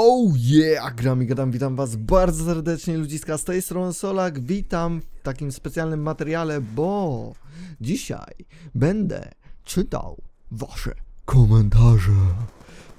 Oh yeah, gram i gadam, witam was bardzo serdecznie ludziska, z tej strony Solak, witam w takim specjalnym materiale, bo dzisiaj będę czytał wasze komentarze.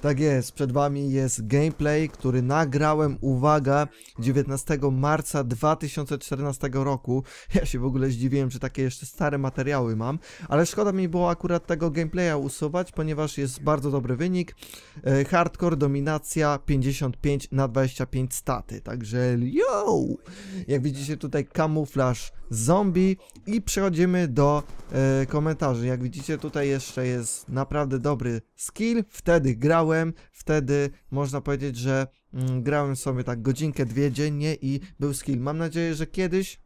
Tak jest, przed Wami jest gameplay, który nagrałem, uwaga, 19 marca 2014 roku. Ja się w ogóle zdziwiłem, że takie jeszcze stare materiały mam, ale szkoda mi było akurat tego gameplaya usuwać, ponieważ jest bardzo dobry wynik. E, hardcore, dominacja, 55 na 25 staty, także yo! Jak widzicie tutaj kamuflaż zombie i przechodzimy do e, komentarzy. Jak widzicie tutaj jeszcze jest naprawdę dobry skill, wtedy grałem grałem, wtedy można powiedzieć, że mm, grałem sobie tak godzinkę, dwie dziennie i był skill. Mam nadzieję, że kiedyś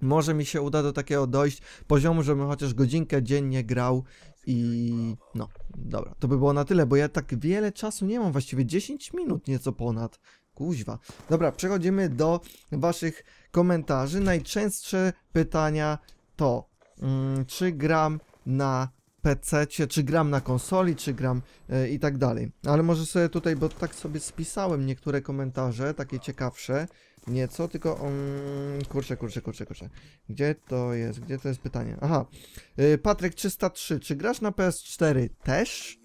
może mi się uda do takiego dojść poziomu, żebym chociaż godzinkę dziennie grał i no, dobra, to by było na tyle, bo ja tak wiele czasu nie mam, właściwie 10 minut nieco ponad. Kuźwa. Dobra, przechodzimy do waszych komentarzy. Najczęstsze pytania to mm, czy gram na PC, czy gram na konsoli, czy gram e, i tak dalej. Ale może sobie tutaj, bo tak sobie spisałem niektóre komentarze, takie ciekawsze, nieco, tylko um, kurczę, kurczę, kurczę, kurczę. Gdzie to jest? Gdzie to jest pytanie? Aha. Yy, Patryk 303, czy grasz na PS4 też?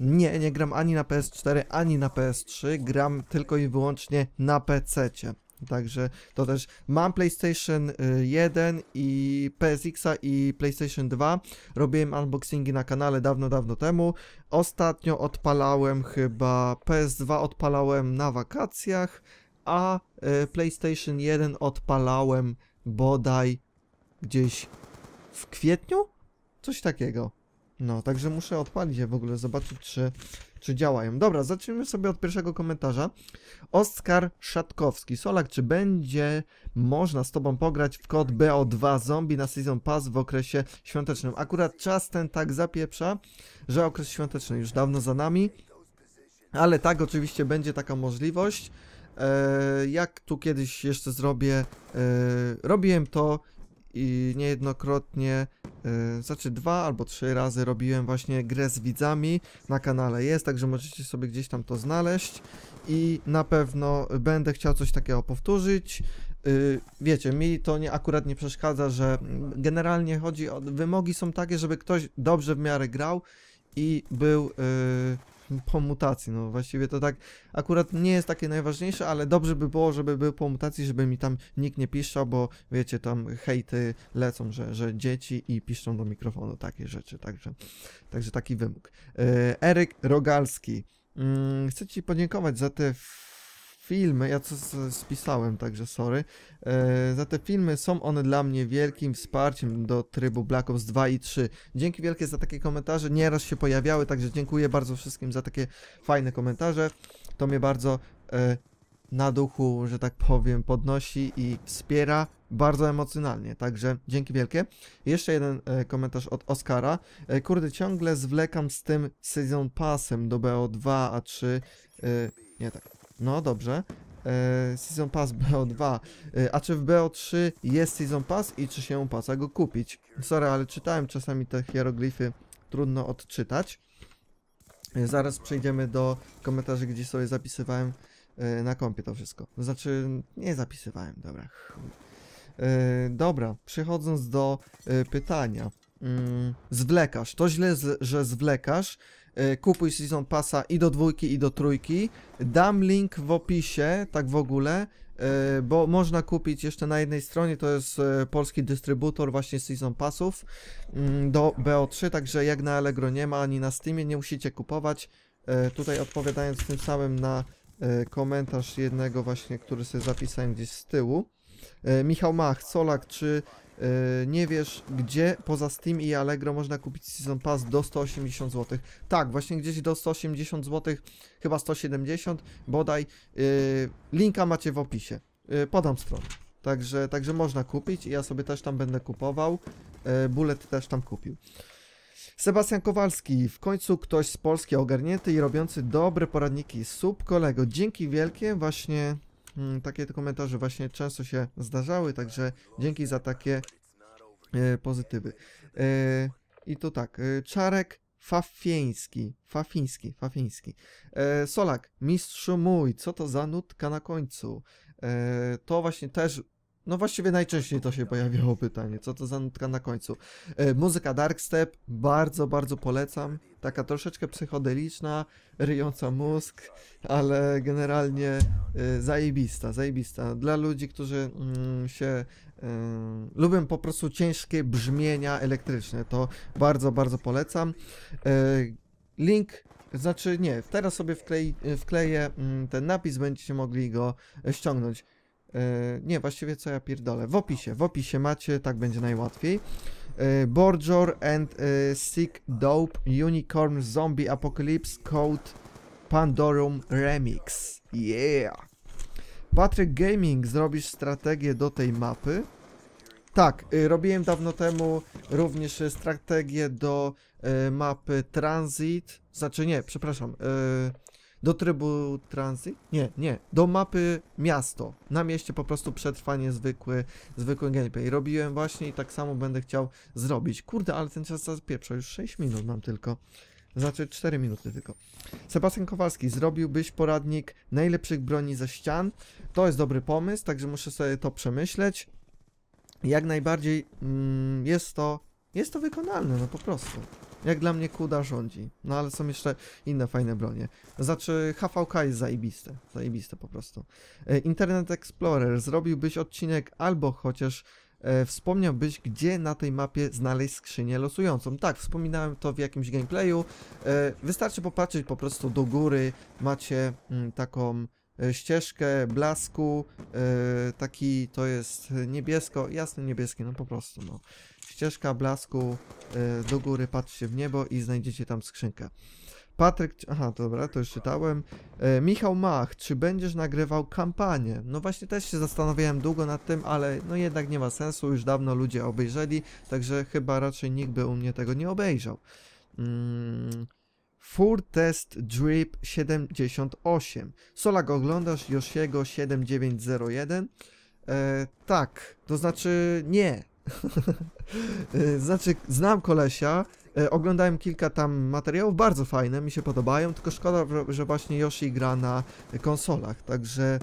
Nie, nie gram ani na PS4, ani na PS3, gram tylko i wyłącznie na PC. -cie. Także to też mam PlayStation 1 y, i PSX-a i PlayStation 2. Robiłem unboxingi na kanale dawno, dawno temu. Ostatnio odpalałem chyba PS2 odpalałem na wakacjach, a y, PlayStation 1 odpalałem bodaj gdzieś w kwietniu? Coś takiego. No, także muszę odpalić je w ogóle, zobaczyć czy, czy działają. Dobra, zacznijmy sobie od pierwszego komentarza. Oskar Szatkowski. Solak, czy będzie można z tobą pograć w kod BO2 Zombie na Season Pass w okresie świątecznym? Akurat czas ten tak zapieprza, że okres świąteczny już dawno za nami. Ale tak, oczywiście będzie taka możliwość. E, jak tu kiedyś jeszcze zrobię, e, robiłem to i niejednokrotnie, yy, znaczy dwa albo trzy razy robiłem właśnie grę z widzami, na kanale jest, także możecie sobie gdzieś tam to znaleźć i na pewno będę chciał coś takiego powtórzyć. Y, wiecie, mi to nie, akurat nie przeszkadza, że generalnie chodzi o, wymogi są takie, żeby ktoś dobrze w miarę grał i był... Yy, po mutacji. No właściwie to tak akurat nie jest takie najważniejsze, ale dobrze by było, żeby był po mutacji, żeby mi tam nikt nie piszczał, bo wiecie, tam hejty lecą, że, że dzieci i piszczą do mikrofonu takie rzeczy, także, także taki wymóg. E, Eryk Rogalski. Mm, chcę Ci podziękować za te filmy, ja co spisałem, także sorry, e, za te filmy są one dla mnie wielkim wsparciem do trybu Black Ops 2 i 3. Dzięki wielkie za takie komentarze, nieraz się pojawiały, także dziękuję bardzo wszystkim za takie fajne komentarze. To mnie bardzo e, na duchu, że tak powiem, podnosi i wspiera bardzo emocjonalnie, także dzięki wielkie. Jeszcze jeden e, komentarz od Oskara. E, kurde, ciągle zwlekam z tym Season Passem do BO2, A3, e, nie tak, no dobrze. E, Season Pass BO2. E, a czy w BO3 jest Season Pass i czy się opłaca go kupić? Sorry, ale czytałem czasami te hieroglify, trudno odczytać. E, zaraz przejdziemy do komentarzy, gdzie sobie zapisywałem na kompie to wszystko. Znaczy, nie zapisywałem, dobra. Dobra, przechodząc do pytania. Mm, zwlekasz. To źle, że zwlekasz. E, kupuj Season Passa i do dwójki, i do trójki. Dam link w opisie, tak w ogóle, e, bo można kupić jeszcze na jednej stronie, to jest e, polski dystrybutor właśnie Season Passów mm, do BO3, także jak na Allegro nie ma, ani na Steamie nie musicie kupować. Tutaj odpowiadając tym samym na komentarz jednego właśnie, który sobie zapisałem gdzieś z tyłu. E, Michał Mach, Solak, czy e, nie wiesz, gdzie poza Steam i Allegro można kupić Season Pass do 180 zł. Tak, właśnie gdzieś do 180 zł, chyba 170 bodaj. E, linka macie w opisie. Podam stronę. Także, także można kupić i ja sobie też tam będę kupował. Bullet też tam kupił. Sebastian Kowalski, w końcu ktoś z Polski ogarnięty i robiący dobre poradniki. Sub kolego, dzięki wielkie, właśnie Mm, takie komentarze właśnie często się zdarzały, także dzięki za takie e, pozytywy. E, I to tak, e, Czarek Fafiński, Fafiński, Fafiński. Solak, mistrzu mój, co to za nutka na końcu? To właśnie też no właściwie najczęściej to się pojawiało pytanie, co to za nutka na końcu. E, muzyka Darkstep, bardzo, bardzo polecam. Taka troszeczkę psychodeliczna, ryjąca mózg, ale generalnie e, zajebista, zajebista. Dla ludzi, którzy mm, się e, lubią po prostu ciężkie brzmienia elektryczne, to bardzo, bardzo polecam. E, link znaczy nie, teraz sobie wkleję mm, ten napis, będziecie mogli go ściągnąć. E, nie, właściwie co ja pierdolę. W opisie, w opisie macie, tak będzie najłatwiej. E, Borjor and e, Sick Dope Unicorn Zombie Apocalypse Code Pandorum Remix. Yeah! Patrick Gaming, zrobisz strategię do tej mapy? Tak, robiłem dawno temu również strategię do mapy Transit, znaczy nie, przepraszam, do trybu transit? Nie, nie. Do mapy miasto. Na mieście po prostu przetrwanie zwykły, zwykły gameplay. Robiłem właśnie i tak samo będę chciał zrobić. Kurde, ale ten czas zapieprza. Już 6 minut mam tylko. Znaczy 4 minuty tylko. Sebastian Kowalski, zrobiłbyś poradnik najlepszych broni ze ścian? To jest dobry pomysł, także muszę sobie to przemyśleć. Jak najbardziej mm, jest to jest to wykonalne, no po prostu. Jak dla mnie Kuda rządzi. No ale są jeszcze inne fajne bronie. Znaczy HVK jest zajebiste. Zajebiste po prostu. E, Internet Explorer. Zrobiłbyś odcinek albo chociaż e, wspomniałbyś, gdzie na tej mapie znaleźć skrzynię losującą. Tak, wspominałem to w jakimś gameplayu. E, wystarczy popatrzeć po prostu do góry. Macie m, mm, taką e, ścieżkę blasku, e, taki to jest niebiesko, Jasne niebieskie, no po prostu no ścieżka blasku y, do góry, patrzcie w niebo i znajdziecie tam skrzynkę. Patryk, aha, dobra, to już czytałem. E, Michał Mach, czy będziesz nagrywał kampanię? No właśnie też się zastanawiałem długo nad tym, ale no jednak nie ma sensu, już dawno ludzie obejrzeli, także chyba raczej nikt by u mnie tego nie obejrzał. Mm. Full Test Drip 78. Solak oglądasz Yoshiego 7901? E, y, tak, to znaczy nie, znaczy, znam kolesia, e, oglądałem kilka tam materiałów, bardzo fajne, mi się podobają, tylko szkoda, że właśnie Yoshi gra na konsolach, także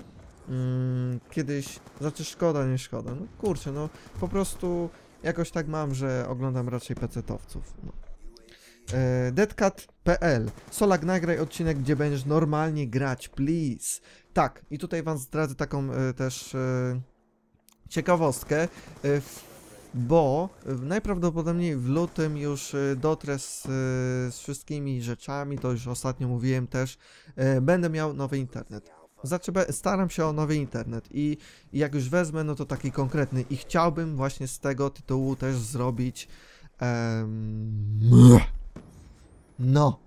mm, kiedyś, znaczy szkoda, nie szkoda, no kurczę, no po prostu jakoś tak mam, że oglądam raczej pecetowców, no. E, Deadcat.pl Solak, nagraj odcinek, gdzie będziesz normalnie grać, please. Tak, i tutaj wam zdradzę taką e, też ciekawostkę. W bo e, najprawdopodobniej w lutym już e, dotrę z, e, z wszystkimi rzeczami, to już ostatnio mówiłem też, będę miał nowy internet. Znaczy, staram się o nowy internet i jak już wezmę, no to taki konkretny. I chciałbym właśnie z tego tytułu też zrobić. Um, no.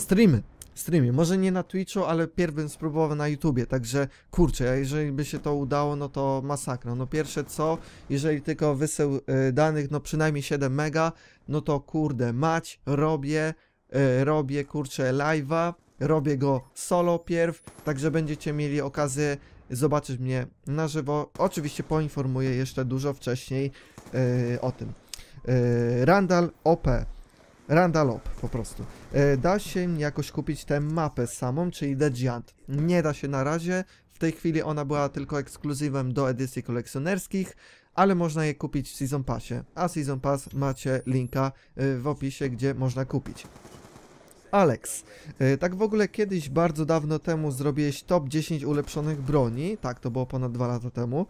Streamy streamie. Może nie na Twitchu, ale pierw spróbował na YouTubie, także kurczę, a jeżeli by się to udało, no to masakra. No pierwsze co, jeżeli tylko wysył e, danych, no przynajmniej 7 mega, no to kurde, mać, robię, e, robię kurczę live'a, robię go solo pierw, także będziecie mieli okazję zobaczyć mnie na żywo. Oczywiście poinformuję jeszcze dużo wcześniej e, o tym. Randall OP Randalop po prostu. E, da się jakoś kupić tę mapę samą, czyli The Giant. Nie da się na razie, w tej chwili ona była tylko ekskluzywem do edycji kolekcjonerskich, ale można je kupić w Season Passie, a Season Pass macie linka e, w opisie, gdzie można kupić. Alex, e, tak w ogóle kiedyś bardzo dawno temu zrobiłeś top 10 ulepszonych broni, tak to było ponad 2 lata temu,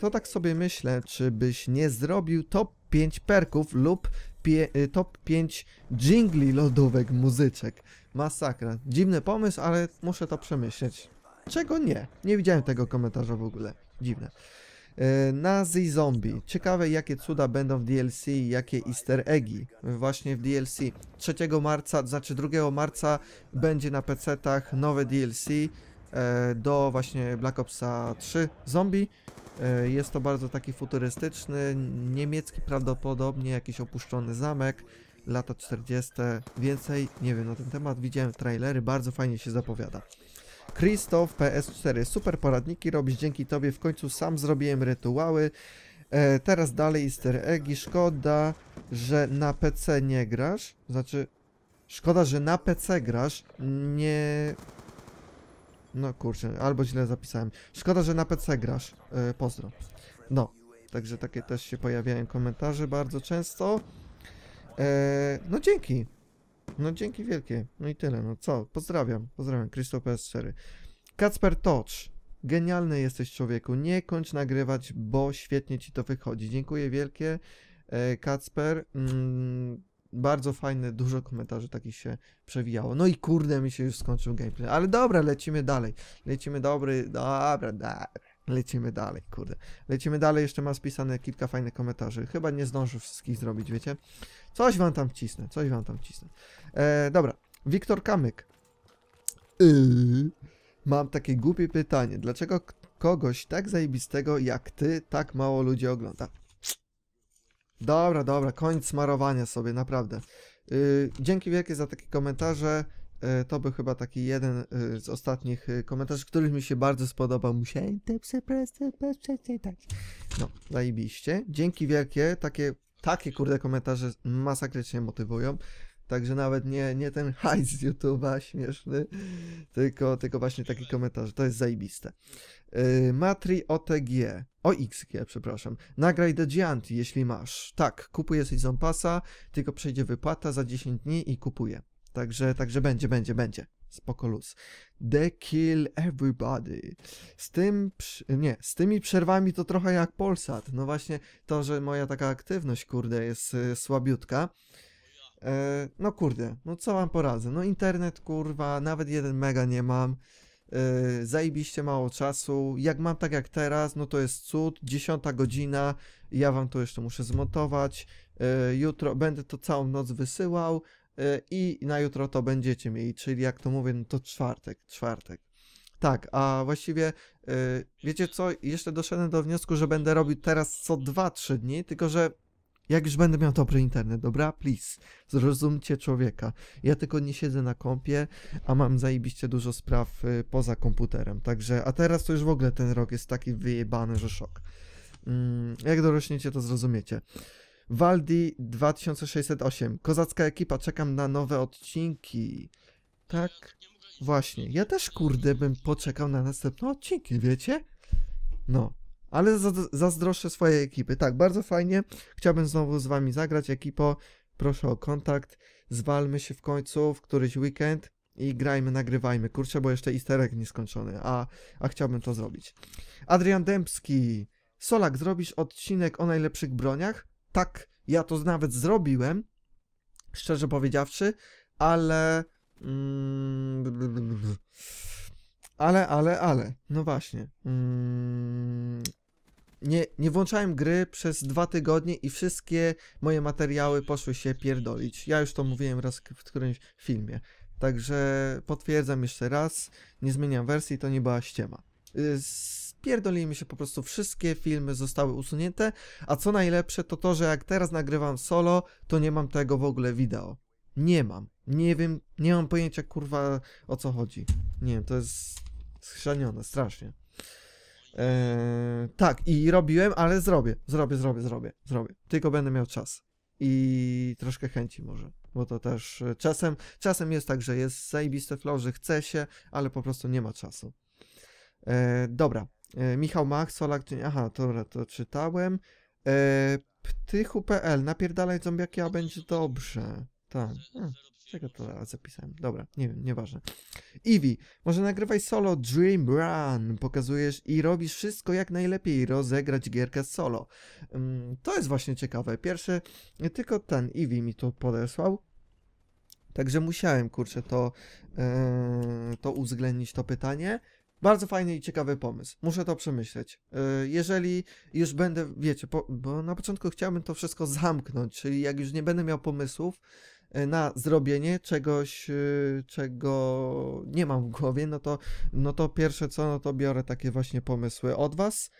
to tak sobie myślę, czy byś nie zrobił top 5 perków lub pie, y, top 5 jingli lodówek muzyczek. Masakra. Dziwny pomysł, ale muszę to przemyśleć. Czego nie? Nie widziałem tego komentarza w ogóle. Dziwne. Y, Nazi Zombie. Ciekawe jakie cuda będą w DLC, jakie easter eggi właśnie w DLC. 3 marca, znaczy 2 marca będzie na PC-tach nowe DLC E, do właśnie Black Opsa 3 Zombie. E, jest to bardzo taki futurystyczny, niemiecki prawdopodobnie, jakiś opuszczony zamek, lata 40. Więcej nie wiem na ten temat, widziałem trailery, bardzo fajnie się zapowiada. Christoph PS4, super poradniki robisz, dzięki tobie w końcu sam zrobiłem rytuały. E, teraz dalej easter eggi, szkoda, że na PC nie grasz, znaczy, szkoda, że na PC grasz, nie no kurczę, albo źle zapisałem. Szkoda, że na PC grasz. Yy, pozdro. No, także takie też się pojawiają komentarze bardzo często. E, no dzięki. No dzięki wielkie. No i tyle, no co? Pozdrawiam, pozdrawiam. Krzysztof PS4. Kacper Tocz. Genialny jesteś człowieku. Nie kończ nagrywać, bo świetnie ci to wychodzi. Dziękuję wielkie. E, Kacper. Mm, bardzo fajne, dużo komentarzy takich się przewijało. No i kurde, mi się już skończył gameplay. Ale dobra, lecimy dalej. Lecimy dobry, dobra, dobra. Lecimy dalej, kurde. Lecimy dalej, jeszcze mam spisane kilka fajnych komentarzy. Chyba nie zdążę wszystkich zrobić, wiecie? Coś wam tam cisnę, coś wam tam cisnę. E, dobra, Wiktor Kamyk. Yy. Mam takie głupie pytanie. Dlaczego kogoś tak zajebistego jak ty tak mało ludzi ogląda? Dobra, dobra, koniec smarowania sobie, naprawdę. Y, dzięki wielkie za takie komentarze. Y, to był chyba taki jeden y, z ostatnich komentarzy, który mi się bardzo spodobał. Musiałem te przeprzeć, tak. No, zajebiście. Dzięki wielkie. Takie, takie kurde komentarze masakrycznie motywują. Także nawet nie, nie ten hajs z YouTube'a śmieszny, tylko, tylko właśnie taki komentarz. To jest zajebiste. Yy, Matri OTG, OXG, przepraszam. Nagraj The Giant, jeśli masz. Tak, kupuję Season Passa, tylko przejdzie wypłata za 10 dni i kupuję. Także, także będzie, będzie, będzie. Spoko luz. They kill everybody. Z tym, nie, z tymi przerwami to trochę jak Polsat. No właśnie to, że moja taka aktywność, kurde, jest y, słabiutka. E, no kurde, no co wam poradzę? No internet kurwa, nawet jeden mega nie mam. Yy, zajebiście mało czasu. Jak mam tak jak teraz, no to jest cud. Dziesiąta godzina, ja wam to jeszcze muszę zmontować. Yy, jutro będę to całą noc wysyłał yy, i na jutro to będziecie mieli, czyli jak to mówię, no to czwartek, czwartek. Tak, a właściwie wiecie co, jeszcze doszedłem do wniosku, że będę robił teraz co 2-3 dni, tylko że jak już będę miał dobry internet, dobra? Please, zrozumcie człowieka. Ja tylko nie siedzę na kompie, a mam zajebiście dużo spraw y, poza komputerem. Także, a teraz to już w ogóle ten rok jest taki wyjebany, że szok. Mm, jak dorośniecie, to zrozumiecie. Waldi 2608. Kozacka ekipa, czekam na nowe odcinki. Tak? Właśnie. Ja też, kurde, bym poczekał na następne odcinki, wiecie? No ale zazdroszczę swojej ekipy. Tak, bardzo fajnie. Chciałbym znowu z wami zagrać. Ekipo, proszę o kontakt. Zwalmy się w końcu w któryś weekend i grajmy, nagrywajmy. Kurczę, bo jeszcze isterek nieskończony, a, a chciałbym to zrobić. Adrian Dębski. Solak, zrobisz odcinek o najlepszych broniach? Tak, ja to nawet zrobiłem, szczerze powiedziawszy, ale... Mm, ale, ale, ale. No właśnie. Mm, nie, nie włączałem gry przez dwa tygodnie i wszystkie moje materiały poszły się pierdolić. Ja już to mówiłem raz w którymś filmie. Także potwierdzam jeszcze raz, nie zmieniam wersji, to nie była ściema. Y, spierdolili mi się po prostu, wszystkie filmy zostały usunięte, a co najlepsze to to, że jak teraz nagrywam solo, to nie mam tego w ogóle wideo. Nie mam. Nie wiem, nie mam pojęcia kurwa o co chodzi. Nie wiem, to jest schrzanione strasznie. Eee, tak, i robiłem, ale zrobię, zrobię, zrobię, zrobię, zrobię. Tylko będę miał czas i troszkę chęci może, bo to też e, czasem, czasem jest tak, że jest zajebiste flow, że chce się, ale po prostu nie ma czasu. Eee, dobra, eee, Michał Mach, Solak, aha, dobra, to czytałem. E, Ptychu.pl, napierdalaj zombiaki, a będzie dobrze. Tak. Czego to teraz zapisałem? Dobra, nie wiem, nieważne. Iwi, może nagrywaj solo Dream Run, pokazujesz i robisz wszystko jak najlepiej rozegrać gierkę solo. Mm, to jest właśnie ciekawe. Pierwszy, tylko ten Iwi mi to podesłał. Także musiałem, kurczę, to, yy, to uwzględnić to pytanie. Bardzo fajny i ciekawy pomysł. Muszę to przemyśleć. E, jeżeli już będę, wiecie, po, bo na początku chciałbym to wszystko zamknąć, czyli jak już nie będę miał pomysłów, E, na zrobienie czegoś, e, czego nie mam w głowie, no to, no to pierwsze co, no to biorę takie właśnie pomysły od was.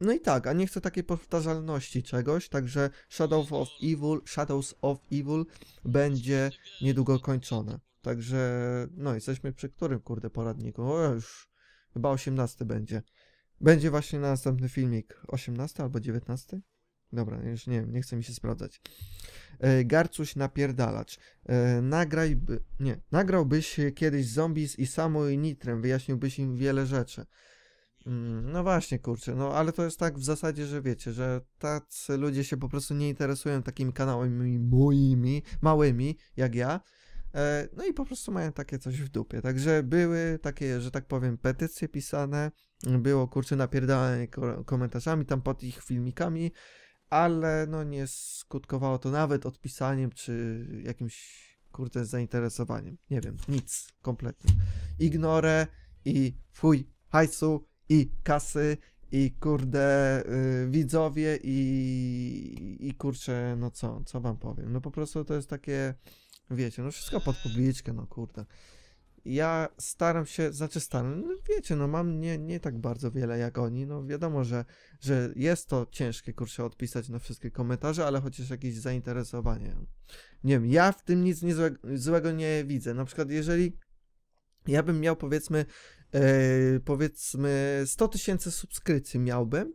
No i tak, a nie chcę takiej powtarzalności czegoś, także Shadow of Evil, Shadows of Evil będzie niedługo kończone. Także, no jesteśmy przy którym, kurde, poradniku? O, już chyba 18 będzie. Będzie właśnie na następny filmik. 18 albo 19? Dobra, już nie wiem, nie chcę mi się sprawdzać. E, Garcuś napierdalacz. E, nagraj, nie, nagrałbyś kiedyś zombies i samo i nitrem, wyjaśniłbyś im wiele rzeczy. Mm, no właśnie, kurczę, no ale to jest tak w zasadzie, że wiecie, że tacy ludzie się po prostu nie interesują takimi kanałami moimi, małymi, jak ja, e, no i po prostu mają takie coś w dupie. Także były takie, że tak powiem, petycje pisane, było kurczę napierdalanie komentarzami tam pod ich filmikami, ale no nie skutkowało to nawet odpisaniem czy jakimś kurde zainteresowaniem. Nie wiem, nic kompletnie. Ignorę i fuj hajsu i kasy i kurde y, widzowie i, i kurczę, no co, co wam powiem. No po prostu to jest takie, wiecie, no wszystko pod publiczkę, no kurde ja staram się, znaczy staram, no wiecie, no mam nie, nie tak bardzo wiele jak oni, no wiadomo, że, że jest to ciężkie, kurczę, odpisać na wszystkie komentarze, ale chociaż jakieś zainteresowanie. Nie wiem, ja w tym nic nie złego, złego nie widzę. Na przykład jeżeli ja bym miał powiedzmy, yy, powiedzmy 100 tysięcy subskrypcji miałbym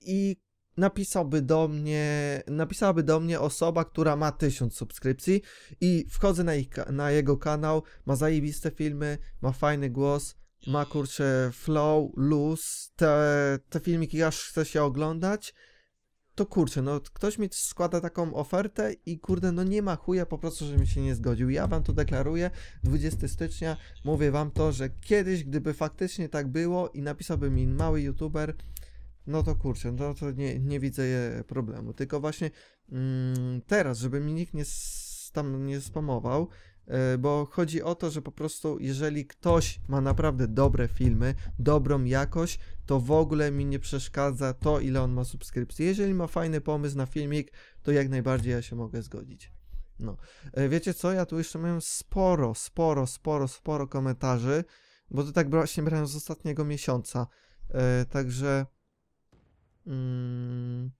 i napisałby do mnie, napisałaby do mnie osoba, która ma 1000 subskrypcji i wchodzę na, ich, na jego kanał, ma zajebiste filmy, ma fajny głos, ma kurczę flow, luz, te, te filmiki aż chce się oglądać, to kurczę, no ktoś mi składa taką ofertę i kurde, no nie ma chuja po prostu, żebym się nie zgodził. Ja wam to deklaruję, 20 stycznia mówię wam to, że kiedyś, gdyby faktycznie tak było i napisałby mi mały youtuber, no to kurczę, no to nie, nie widzę problemu. Tylko właśnie mm, teraz, żeby mi nikt nie tam nie spamował, e, bo chodzi o to, że po prostu jeżeli ktoś ma naprawdę dobre filmy, dobrą jakość, to w ogóle mi nie przeszkadza to, ile on ma subskrypcji. Jeżeli ma fajny pomysł na filmik, to jak najbardziej ja się mogę zgodzić. No, e, wiecie co, ja tu jeszcze miałem sporo, sporo, sporo, sporo komentarzy, bo to tak właśnie brałem z ostatniego miesiąca, e, także Mm.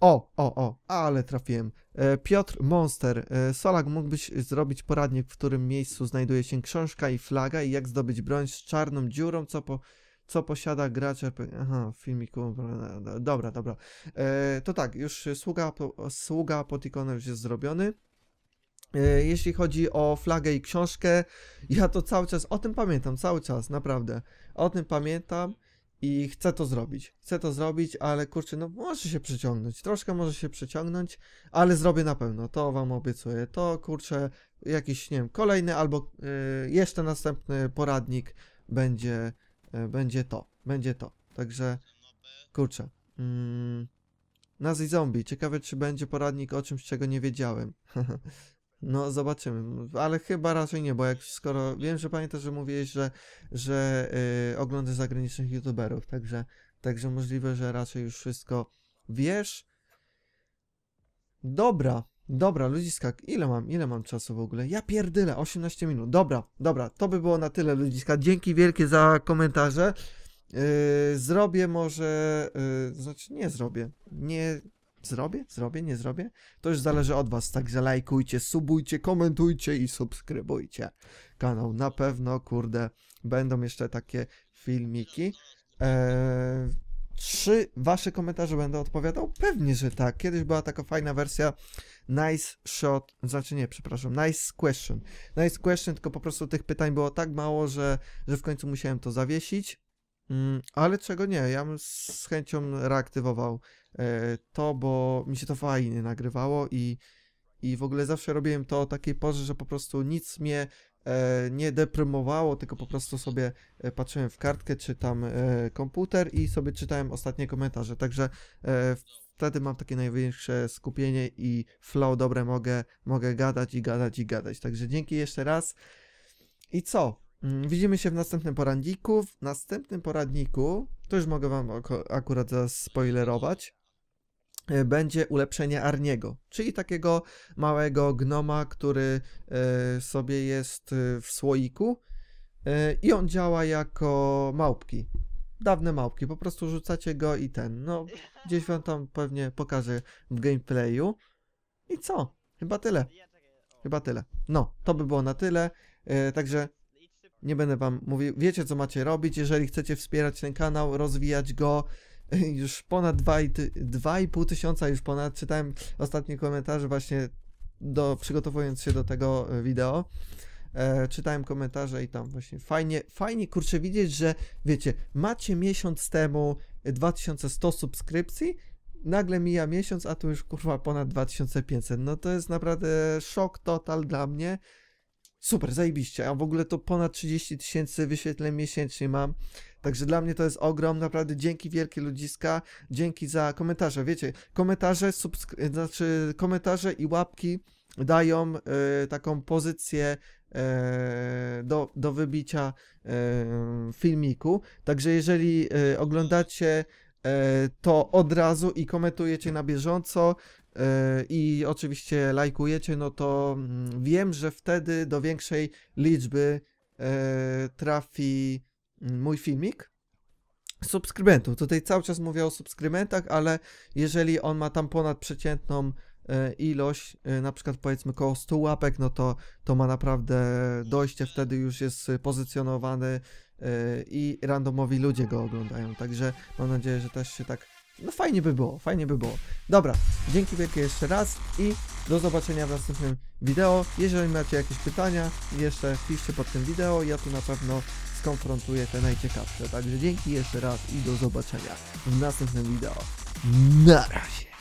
O, o, o, ale trafiłem. E, Piotr Monster. E, Solak mógłbyś zrobić poradnik, w którym miejscu znajduje się książka i flaga i jak zdobyć broń z czarną dziurą, co, po, co posiada gracz RPG. Aha, w filmiku. No, no, dobra, dobra. E, to tak, już sługa, sługa Apotikona już jest zrobiony. Jeśli chodzi o flagę i książkę, ja to cały czas o tym pamiętam, cały czas, naprawdę. O tym pamiętam i chcę to zrobić. Chcę to zrobić, ale kurczę, no może się przeciągnąć, troszkę może się przeciągnąć, ale zrobię na pewno, to wam obiecuję. To kurczę, jakiś, nie wiem, kolejny albo y, jeszcze następny poradnik będzie, y, będzie to, będzie to. Także, kurczę. Mm, Nazi Zombie, ciekawe czy będzie poradnik o czymś, czego nie wiedziałem. No, zobaczymy, ale chyba raczej nie, bo jak skoro wiem, że pamiętasz, że mówiłeś, że, że yy, oglądasz zagranicznych youtuberów, także, także możliwe, że raczej już wszystko wiesz. Dobra, dobra, ludziska, ile mam, ile mam czasu w ogóle? Ja pierdyle, 18 minut, dobra, dobra, to by było na tyle, ludziska. Dzięki wielkie za komentarze. Yy, zrobię może, yy, znaczy nie zrobię, nie Zrobię? Zrobię? Nie zrobię? To już zależy od was, także lajkujcie, subujcie, komentujcie i subskrybujcie kanał. Na pewno, kurde, będą jeszcze takie filmiki. Eee, czy wasze komentarze będę odpowiadał? Pewnie, że tak. Kiedyś była taka fajna wersja Nice Shot, znaczy nie, przepraszam, Nice Question. Nice Question, tylko po prostu tych pytań było tak mało, że, że w końcu musiałem to zawiesić. Mm, ale czego nie, ja bym z chęcią reaktywował E, to, bo mi się to fajnie nagrywało i, i w ogóle zawsze robiłem to o takiej porze, że po prostu nic mnie e, nie deprymowało, tylko po prostu sobie e, patrzyłem w kartkę, czytam komputer i sobie czytałem ostatnie komentarze. Także wtedy mam takie największe skupienie i flow dobre mogę, mogę gadać i gadać i gadać. Także dzięki jeszcze raz. I co? Mm, widzimy się w następnym poradniku. W następnym poradniku, to już mogę Wam akurat spoilerować. E, będzie ulepszenie Arniego, czyli takiego małego gnoma, który e, sobie jest e, w słoiku i on działa jako małpki. Dawne małpki, po prostu rzucacie go i ten. No, gdzieś wam tam pewnie pokażę w gameplayu. I co? Chyba tyle. Chyba tyle. No, to by było na tyle. Także nie będę wam mówił. Wiecie, co macie robić. Jeżeli chcecie wspierać ten kanał, rozwijać go, już ponad 2,5 tysiąca, już ponad, czytałem ostatnie komentarze właśnie do, przygotowując się do tego e, wideo. E, czytałem komentarze i tam właśnie fajnie, fajnie kurczę widzieć, że wiecie, macie miesiąc temu 2100 subskrypcji, nagle mija miesiąc, a tu już kurwa ponad 2500. No to jest naprawdę szok total dla mnie. Super, zajebiście. A w ogóle to ponad 30 tysięcy wyświetleń miesięcznie mam. Także dla mnie to jest ogrom, naprawdę dzięki wielkie ludziska, dzięki za komentarze. Wiecie, komentarze, znaczy komentarze i łapki dają y, taką pozycję y, do, do wybicia y, filmiku. Także jeżeli oglądacie to od razu i komentujecie na bieżąco i oczywiście lajkujecie, no to mm, wiem, że wtedy do większej liczby trafi mój filmik subskrybentów. Tutaj cały czas mówię o subskrybentach, ale jeżeli on ma tam ponad przeciętną e, ilość, e, na przykład powiedzmy koło 100 łapek, no to, to ma naprawdę dojście, wtedy już jest pozycjonowany e, i randomowi ludzie go oglądają, także mam nadzieję, że też się tak, no fajnie by było, fajnie by było. Dobra, dzięki wielkie jeszcze raz i do zobaczenia w następnym wideo. Jeżeli macie jakieś pytania, jeszcze piszcie pod tym wideo, ja tu na pewno skonfrontuje te najciekawsze. Także dzięki jeszcze raz i do zobaczenia w następnym wideo. Na razie!